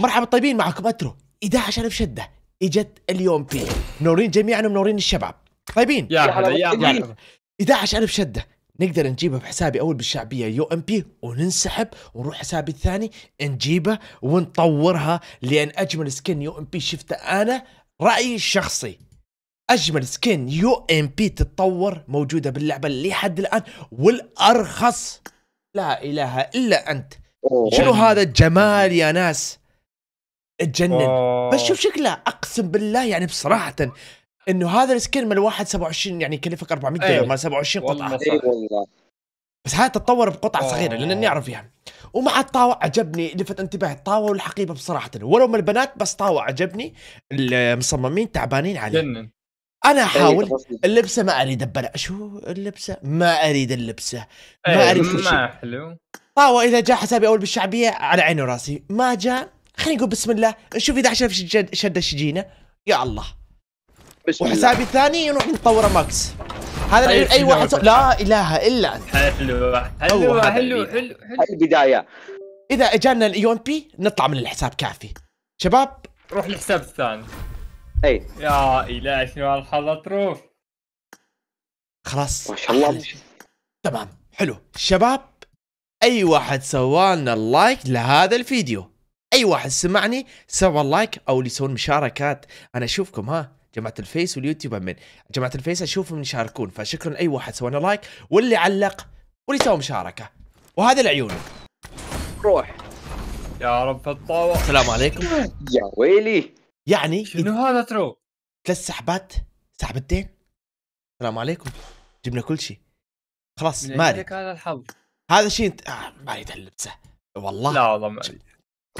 مرحبا طيبين معكم اترو اذاعه في شده اجت اليوم فيه منورين جميعا ومنورين الشباب طيبين يا هلا يا هلا اذاعه في شده نقدر نجيبه بحسابي اول بالشعبيه يو ام بي وننسحب ونروح حسابي الثاني نجيبه ونطورها لان اجمل سكن يو ام بي شفته انا رايي الشخصي اجمل سكن يو ام بي تتطور موجوده باللعبه لحد الان والارخص لا اله الا انت شنو هذا الجمال يا ناس اتجنن أوه. بس شوف آه. شكلها اقسم بالله يعني بصراحه انه هذا السكن مال واحد 27 يعني يكلفك 400 دولار إيه. مال 27 قطعه اي والله بس هاي تتطور بقطعه صغيره اني آه. اعرف فيها يعني. ومع الطاوة عجبني لفت انتباهي الطاوة والحقيبة بصراحة ولو من البنات بس طاوة عجبني المصممين تعبانين عليه جنن. انا احاول اللبسه ما اريد ابلع شو اللبسه ما اريد اللبسه ما اريد كل شيء ما حلو طاوة اذا جاء حسابي اول بالشعبيه على عيني وراسي ما جاء خلينا نقول بسم الله نشوف اذا عشان شد شد الشجينه يا الله بسم وحسابي الثاني يروح نطوره ماكس هذا طيب اي واحد لا اله الا انت حلو حلو حلو حلو البدايه اذا اجانا الاي بي e نطلع من الحساب كافي شباب روح للحساب الثاني اي يا الهي شنو هالحظ تروح خلاص ما شاء الله تمام حلو شباب اي واحد سوالنا لايك لهذا الفيديو اي واحد سمعني سوى لايك او اللي يسوون مشاركات انا اشوفكم ها جماعه الفيس واليوتيوب امين جماعه الفيس اشوفهم يشاركون فشكرا اي واحد سوى لايك واللي علق واللي سوى مشاركه وهذا العيون روح يا رب الطاوة السلام عليكم يا ويلي يعني شنو هذا ترو ثلاث سحبات سحبتين السلام عليكم جبنا كل شيء خلاص ماري هذا الحظ هذا شيء انت آه ماري تلبسه والله لا والله ماري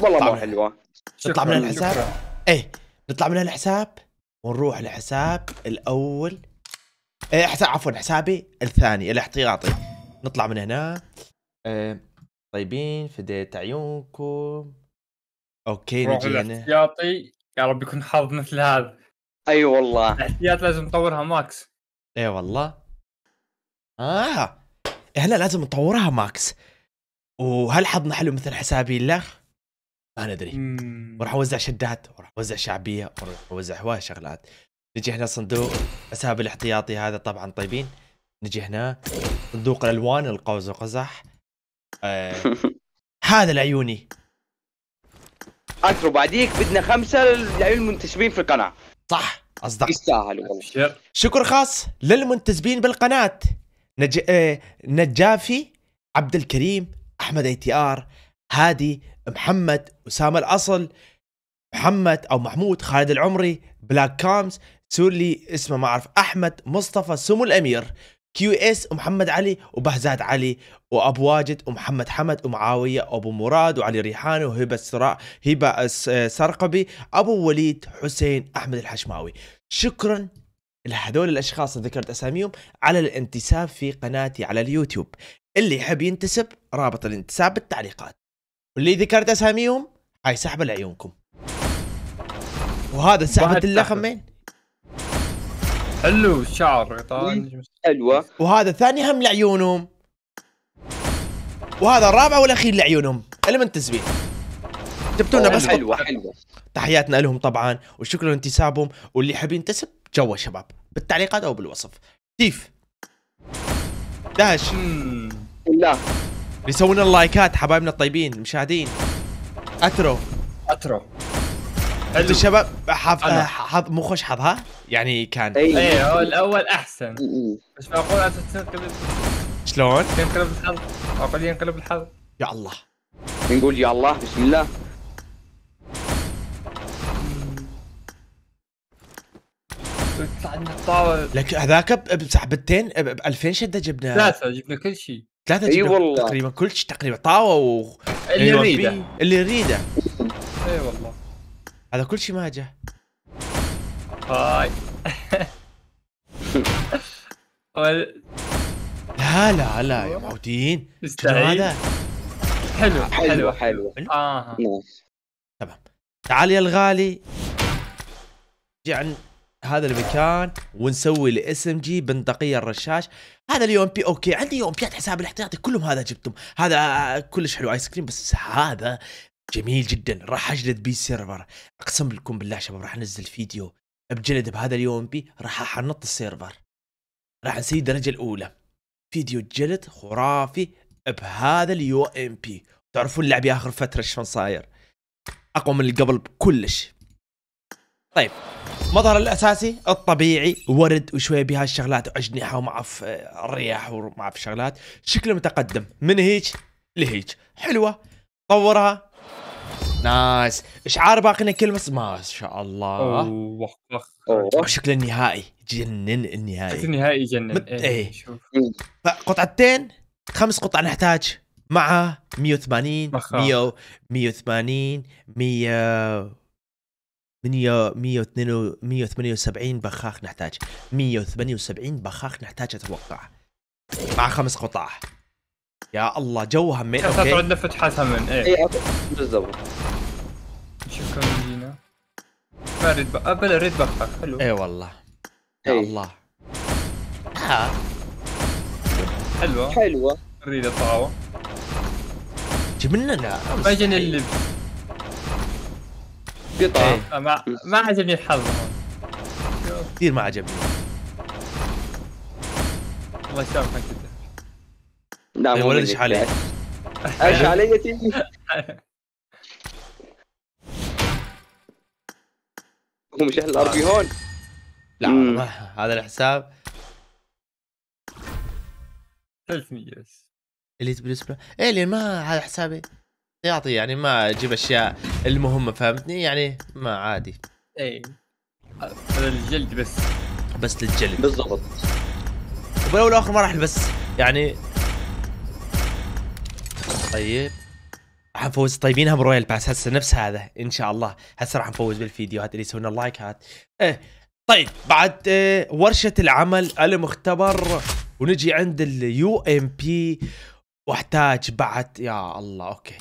والله مو حلوه نطلع من الحساب ايه نطلع من الحساب ونروح لحساب الاول ايه حساب عفوا حسابي الثاني الاحتياطي نطلع من هنا ايه طيبين فديت عيونكم اوكي نجي هنا الاحتياطي يا رب يكون حظ مثل هذا اي أيوة والله الاحتياط لازم نطورها ماكس اي أيوة والله اه هلا لازم نطورها ماكس وهل حظنا حلو مثل حسابي الاخ انا ادري وراح اوزع شدات وراح اوزع شعبيه وراح اوزع هواي شغلات نجي هنا صندوق اسهاب الاحتياطي هذا طبعا طيبين نجي هنا صندوق الالوان القوز وقزح آه. هذا لعيوني اترو بعديك بدنا خمسه للعيون المنتسبين في القناه صح اصدق يستاهلوا والله شكر خاص للمنتسبين بالقناه نج... آه... نجافي عبد الكريم احمد اي تي ار هادي محمد اسامه الاصل محمد او محمود خالد العمري بلاك كامز سولي اسمه ما اعرف احمد مصطفى سمو الامير كيو اس ومحمد علي وبهزاد علي وابو واجد ومحمد حمد ومعاويه وابو مراد وعلي ريحاني وهبه السراء هبه السرقبي ابو وليد حسين احمد الحشماوي شكرا لهذول الاشخاص اللي ذكرت اساميهم على الانتساب في قناتي على اليوتيوب اللي يحب ينتسب رابط الانتساب بالتعليقات واللي ذكرت اساميهم هاي سحبه لعيونكم وهذا سحبه اللخمين حلو الشعر حلوه وهذا ثاني هم لعيونهم وهذا الرابع والاخير لعيونهم المنت تسبيح جبتونا بس حلوه حلوه تحياتنا لهم طبعا وشكرا لانتسابهم واللي حاب ينتسب جوا شباب بالتعليقات او بالوصف تيف دهش لا يسوون اللايكات حبايبنا الطيبين المشاهدين اترو اترو انتوا الشباب حظ حظ مو خوش حظها يعني كان اي إيه، هو الاول احسن إيه، إيه. بس معقول انت تنقلب شلون؟ ينقلب الحظ معقول ينقلب الحظ يا الله نقول يا الله بسم الله لك هذاك بسحبتين ب 2000 شده جبنا ثلاثه جبنا كل شيء ثلاثة اي والله تقريبا كل شيء تقريبا طاوه و اللي يريده يعني اللي يريده اي والله هذا كل شيء ما جاء هاي لا لا لا يا معودين هذا حلو حلو حلو اها تمام تعال يا الغالي جي عن هذا المكان ونسوي الاس ام جي بندقيه الرشاش هذا اليوم بي اوكي عندي يوم بيات حساب الاحتياطي كلهم هذا جبتهم هذا كلش حلو ايس كريم بس هذا جميل جدا راح اجلد بي السيرفر اقسم لكم بالله شباب راح انزل فيديو بجلد بهذا اليوم بي راح احنط السيرفر راح نسوي الدرجه الاولى فيديو جلد خرافي بهذا اليو ام بي تعرفون اللعب اخر فتره شلون صاير اقوى من اللي قبل كلش طيب مظهر الاساسي الطبيعي ورد وشويه بهالشغلات واجنحه وما اعرف آه، الرياح وما اعرف شغلات شكله متقدم من هيك لهيك حلوه طورها نايس اشعار باقينا كلمه ما شاء الله أوه. أوه. شكله النهائي جنن النهائي شكل النهائي جنن مت... إيه،, ايه شوف فقطعتين خمس قطع نحتاج مع 180 100 180 100 100 172 178 بخاخ نحتاج 178 بخاخ نحتاج اتوقع مع خمس قطع يا الله جو همين اوكي عندنا فتحه ثمن اي بالضبط نشوف كم يجينا ريد بق... آه، بلا ريد بخاخ حلو اي والله يا إيه. الله ها حلوه حلوه ريد الطاوه جبنا لنا ما جاني اللي إيه. ما ما عجبني الحظ كثير ما عجبني الله يسامحك انت لا إيه، مو ايش علي ايش علي هو مش اهل الارض آه. هون لا هذا الحساب 300 اللي تبي بالنسبه ايه اللي ما على حسابي يعطي يعني ما اجيب اشياء المهمه فهمتني يعني ما عادي اي هذا الجلد بس بس للجلد بالضبط وبالاول والاخر ما راح بس يعني طيب راح نفوز طيبينها برويال باس هسه نفس هذا ان شاء الله هسه راح نفوز بالفيديوهات اللي يسوون اللايكات ايه طيب بعد إيه، ورشه العمل المختبر ونجي عند اليو ام بي واحتاج بعد يا الله اوكي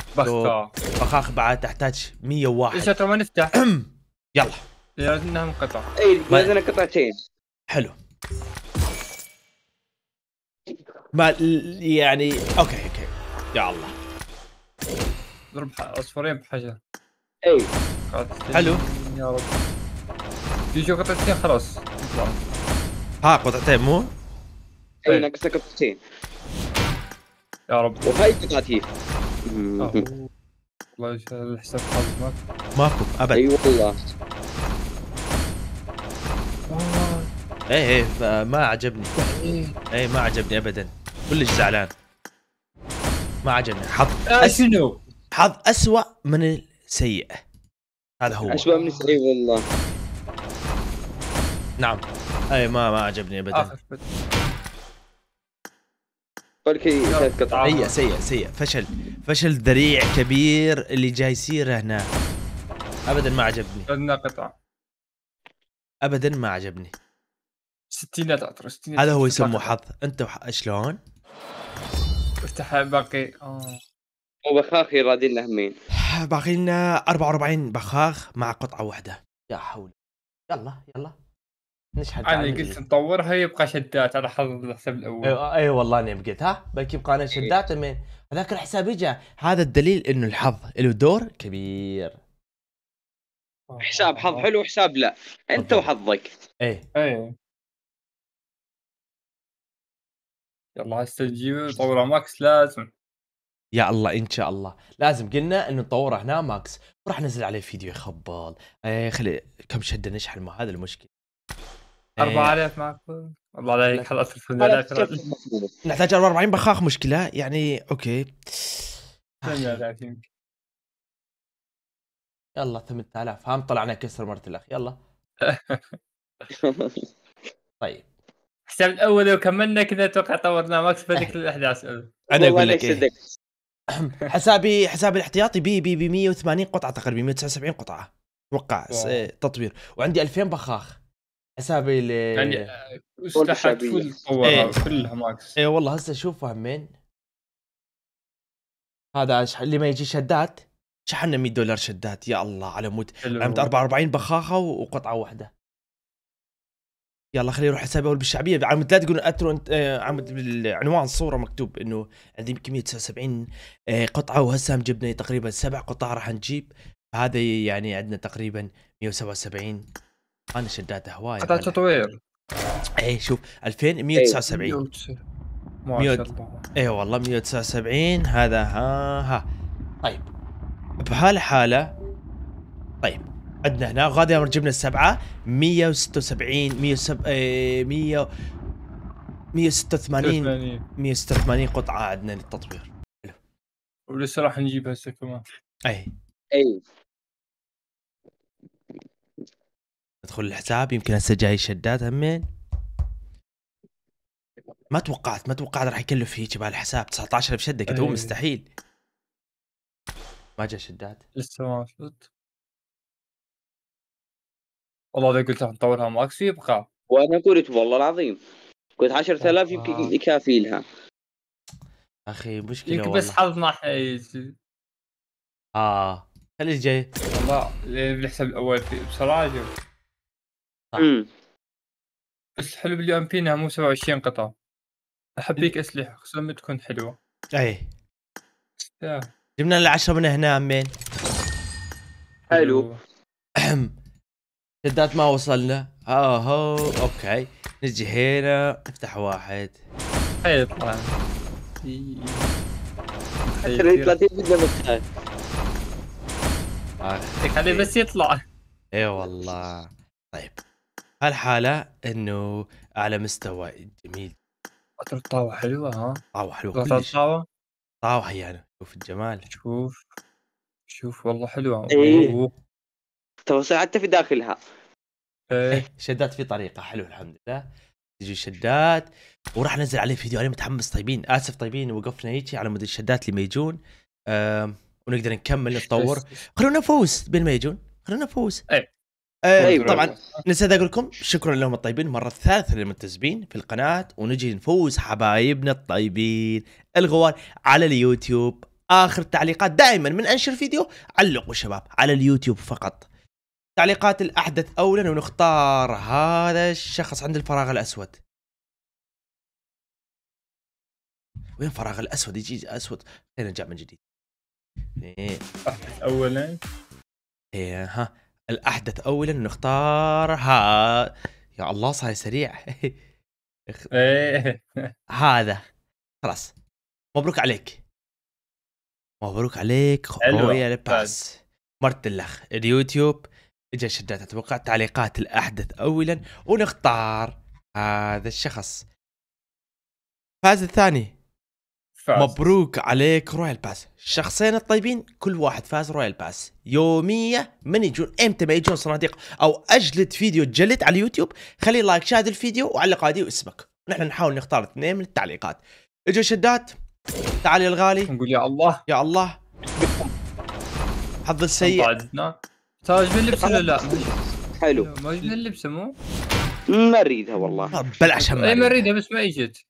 بخاخ بعد احتاج 101 لسه ما نفتح يلا لازمنا انقطع اي لازمنا قطعتين حلو ما يعني اوكي اوكي يا الله ضرب عصفورين بحجر اي حلو يا رب يجوا قطعتين خلاص ها قطعتين مو؟ اي طيب. ناقصه قطعتين يا رب وهاي قطعتي آه. والله الحساب خالص ماكو ماكو ابد اي والله آه. ايه ايه ما عجبني ايه ما عجبني ابدا كلش زعلان ما عجبني حظ آه، شنو؟ حظ اسوء من السيء هذا هو اسوء من السيء والله نعم اي ما ما عجبني ابدا فالكي سيء سيء سيء فشل فشل ذريع كبير اللي جاي يصير هنا ابدا ما عجبني قطع ابدا ما عجبني ستينات عطر ستينات هذا هو يسموه حظ انت وح... شلون؟ افتح باقي آه. وبخاخ يرادي لنا همين باقي لنا 44 بخاخ مع قطعه واحده يا حول يلا يلا نشحد انا قلت نطورها يبقى شدات على حظ الحساب الاول اي أيوة, أيوة والله اني بقيت ها بلكي يبقى انا إيه. شدات من هذاك الحساب اجى هذا الدليل انه الحظ له دور كبير آه. حساب حظ حلو وحساب لا انت وحظك ايه ايه يلا استجيب نطورها ماكس لازم يا الله ان شاء الله لازم قلنا انه نطوره هنا ماكس وراح نزل عليه فيديو يخبل ايه خلي كم شده نشحن مع هذا المشكله 4000 إيه. معك الله عليك حلقه الفندق نحتاج 44 بخاخ مشكله يعني اوكي 38 يلا 8000 هم طلعنا كسر مرة الاخ يلا طيب حساب الاول لو كملنا كذا اتوقع طورنا ماكس بدك الاحداث انا اقول لك إيه. حسابي حسابي الاحتياطي بي بي ب 180 قطعه تقريبا 179 قطعه اتوقع إيه، تطوير وعندي 2000 بخاخ حسابي ل يعني اسلحه فل إيه. طورها كلها ماكس اي والله هسه شوفوا همين هذا اللي ما يجي شدات شحنا 100 دولار شدات يا الله على موت عمت 44 بخاخه وقطعه واحده يلا خليه يروح حسابي اول بالشعبيه عمد لا تقول اترو انت آه، عمد بالعنوان الصوره مكتوب انه عندي 179 آه، قطعه وهسه جبنا تقريبا سبع قطع راح نجيب هذا يعني عندنا تقريبا 177 انا شداته هوايه هذا تطوير اي شوف 2179 اي شاء اي والله 179 هذا ها ها طيب بهالحاله طيب عندنا هنا غادي يوم جبنا السبعه 176 107 100 186 186 قطعه عندنا للتطوير حلو ولسه راح نجيب هسه كمان اي اي ادخل الحساب يمكن هسه جاي شدات همين ما توقعت ما توقعت راح يكلف هيك بهالحساب 19 بشده قلت هو إيه. مستحيل ما جا شدات لسه ما شفت والله اذا قلت راح نطورها ماكس يبقى وانا قلت والله العظيم قلت 10000 يمكن آه. يكافي لها اخي مشكله يمكن بس حظنا حيجي اه خلي الجاي والله بالحساب الاول بسرعه بس حلو باليوم فينا مو 27 قطعه احبيك اسلحه خصوصا تكون حلوه اي جبنا العشرة من هنا من حلو شدات ما وصلنا اهو اوكي نجي هنا افتح واحد حلو طبعا 30 جدا خليه بس يطلع اي والله طيب هالحاله انه على مستوى جميل الطاوه حلوه ها طاوه حلوه كلش طاوه طاوه يعني شوف الجمال شوف شوف والله حلوه ايه توسع حتى في داخلها ايه شدات في طريقه حلو الحمد لله تجي شدات وراح ننزل عليه فيديو انا متحمس طيبين اسف طيبين وقفنا هيك على مود الشدات اللي ما يجون ونقدر نكمل نتطور خلونا نفوز بين ما يجون خلونا نفوز ايه أيوة. طبعا نسيت اقول لكم شكرا لهم الطيبين المره الثالثه للمنتسبين في القناه ونجي نفوز حبايبنا الطيبين الغوار على اليوتيوب اخر تعليقات دائما من انشر فيديو علقوا شباب على اليوتيوب فقط تعليقات الاحدث اولا ونختار هذا الشخص عند الفراغ الاسود وين فراغ الاسود يجي اسود خلينا نرجع من جديد اولا ايه ها الاحدث اولا نختار يا الله صار سريع إيه. هذا خلاص مبروك عليك مبروك عليك خويا الباس الاخ اليوتيوب اجى شدات اتوقع تعليقات الاحدث اولا ونختار هذا الشخص فاز الثاني فاز. مبروك عليك رويال باس الشخصين الطيبين كل واحد فاز رويال باس يوميا من يجون امتى ما يجون صناديق او اجلد فيديو تجلد على اليوتيوب خلي لايك شاهد الفيديو وعلق عادي واسمك نحن نحاول نختار اثنين من التعليقات اجوا شدات تعال يا الغالي نقول يا الله يا الله حظ السيء تاج من لبسه لا؟ حلو ما من لبسه مو؟ ما اريدها والله بلعش هم اي ما اريدها بس ما اجت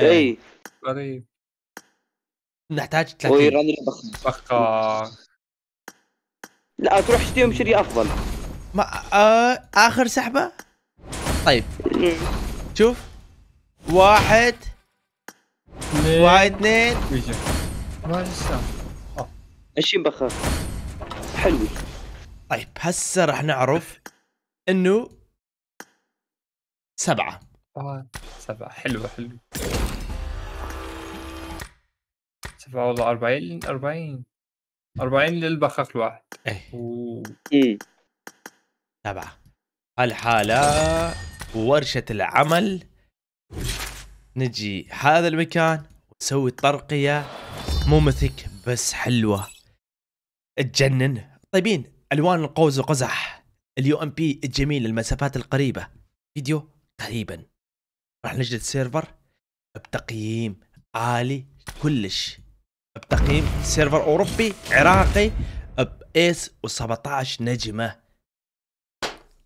اي غريب نحتاج 30 راني بخ لا تروح تشتريهم شري افضل ما آه اخر سحبه طيب شوف واحد واحد اثنين ايش آه. بخ حلو طيب هسه راح نعرف انه سبعه آه، سبعه حلوه حلوه اسف والله 40 40 40 للبخاخ الواحد ايه إمم. تبع الحالة ورشه العمل نجي هذا المكان ونسوي الطرقية مو مثك بس حلوة تجنن طيبين الوان القوز وقزح اليو ام بي الجميل للمسافات القريبة فيديو قريبا راح نجلد سيرفر بتقييم عالي كلش بتقييم سيرفر اوروبي عراقي باس و17 نجمه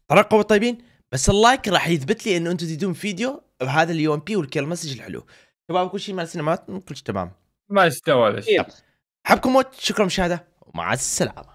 ترقبوا طيبين بس اللايك راح يثبت لي انه انتم تريدون فيديو بهذا اليو ام بي والكل مسج الحلو شباب كل شيء مع السينمات كل شيء تمام ما يستوى ولا شيء حبكم موت شكرا مشاهده ومع السلامه